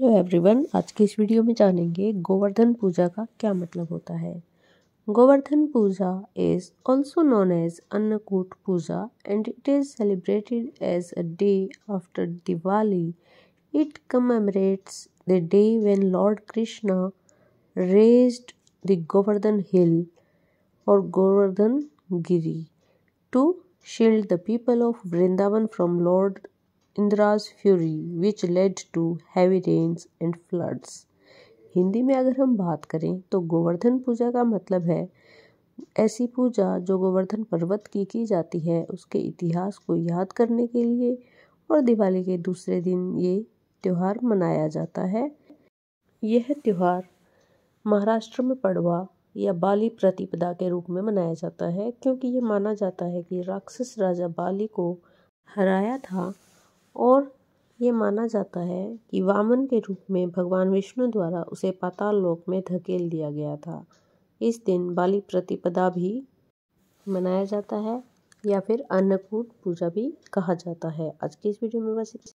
hello everyone आज की इस वीडियो में जानेंगे गोवर्धन पूजा का क्या मतलब होता है Govardhan Puja is also known as Annakut Puja and it is celebrated as a day after Diwali it commemorates the day when Lord Krishna raised the Govardhan hill और Govardhan Giri to shield the people of Vrindavan from Lord Indra's fury which led to heavy rains and floods Hindi में अगर हम बात करें तो गोवर्धन पूजा का मतलब है ऐसी पूजा जो गोवर्धन पर्वत की की जाती है उसके इतिहास को याद करने के लिए और दिवाली के दूसरे दिन ये त्यौहार मनाया जाता है यह त्यौहार महाराष्ट्र में पड़वा या बाली प्रतिपदा के रूप में मनाया जाता है क्योंकि ये माना जाता है कि राक्षस राजा बाली को हराया था और ये माना जाता है कि वामन के रूप में भगवान विष्णु द्वारा उसे पाताल लोक में धकेल दिया गया था इस दिन बाली प्रतिपदा भी मनाया जाता है या फिर अन्नकूट पूजा भी कहा जाता है आज की इस वीडियो में बस